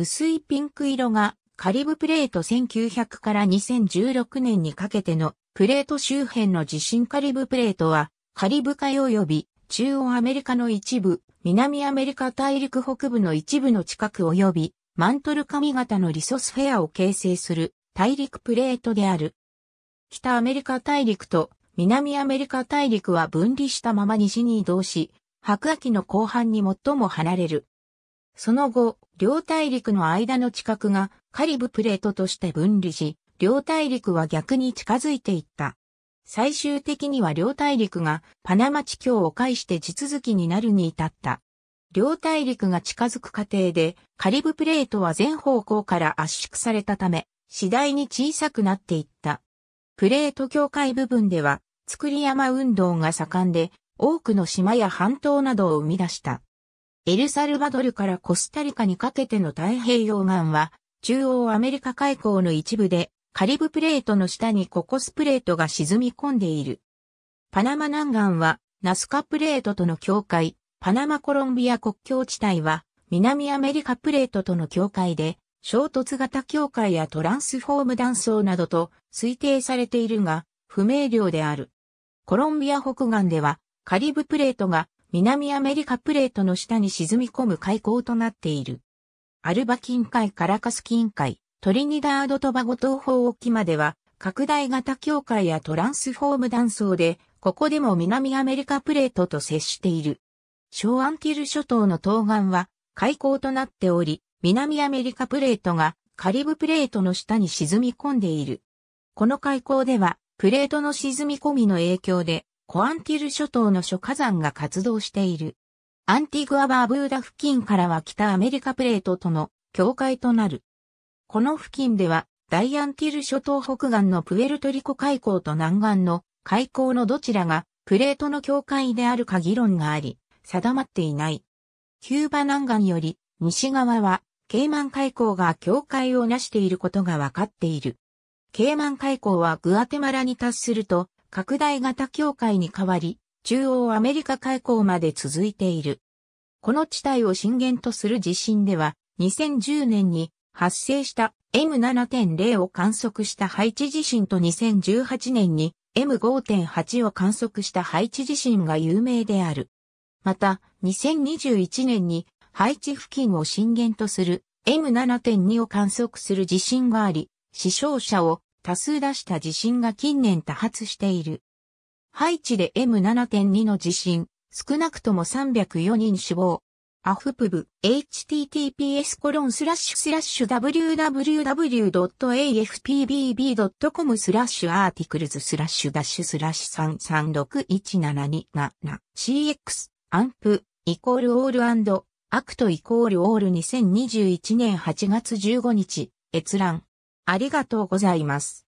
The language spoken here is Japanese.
薄いピンク色がカリブプレート1900から2016年にかけてのプレート周辺の地震カリブプレートはカリブ海及び中央アメリカの一部、南アメリカ大陸北部の一部の近く及びマントル上型のリソスフェアを形成する大陸プレートである。北アメリカ大陸と南アメリカ大陸は分離したまま西に移動し、白亜紀の後半に最も離れる。その後、両大陸の間の地殻がカリブプレートとして分離し、両大陸は逆に近づいていった。最終的には両大陸がパナマ地境を介して地続きになるに至った。両大陸が近づく過程でカリブプレートは全方向から圧縮されたため、次第に小さくなっていった。プレート境界部分では、作り山運動が盛んで、多くの島や半島などを生み出した。エルサルバドルからコスタリカにかけての太平洋岸は、中央アメリカ海溝の一部で、カリブプレートの下にココスプレートが沈み込んでいる。パナマ南岸は、ナスカプレートとの境界、パナマコロンビア国境地帯は、南アメリカプレートとの境界で、衝突型境界やトランスフォーム断層などと推定されているが、不明瞭である。コロンビア北岸では、カリブプレートが南アメリカプレートの下に沈み込む海溝となっている。アルバ近海カラカス近海、トリニダードトバゴ東方沖までは、拡大型境界やトランスフォーム断層で、ここでも南アメリカプレートと接している。小アンティル諸島の東岸は海溝となっており、南アメリカプレートがカリブプレートの下に沈み込んでいる。この海溝では、プレートの沈み込みの影響で、コアンティル諸島の諸火山が活動している。アンティグア・バーブーダ付近からは北アメリカプレートとの境界となる。この付近では、大アンティル諸島北岸のプエルトリコ海溝と南岸の海溝のどちらがプレートの境界であるか議論があり、定まっていない。キューバ南岸より西側は、ケイマン海溝が境界を成していることがわかっている。ケイマン海溝はグアテマラに達すると、拡大型境界に変わり、中央アメリカ海溝まで続いている。この地帯を震源とする地震では、2010年に発生した M7.0 を観測したハイチ地震と2018年に M5.8 を観測したハイチ地震が有名である。また、2021年にハイチ付近を震源とする M7.2 を観測する地震があり、死傷者を多数出した地震が近年多発している。ハイチで M7.2 の地震、少なくとも304人死亡。アフプブ、https コロンスラッシュスラッシュ www.afpbb.com スラッシュアーティクルズスラッシュダッシュスラッシュ3361727 cx アンプイコールオールアクトイコールオール2021年8月15日閲覧ありがとうございます。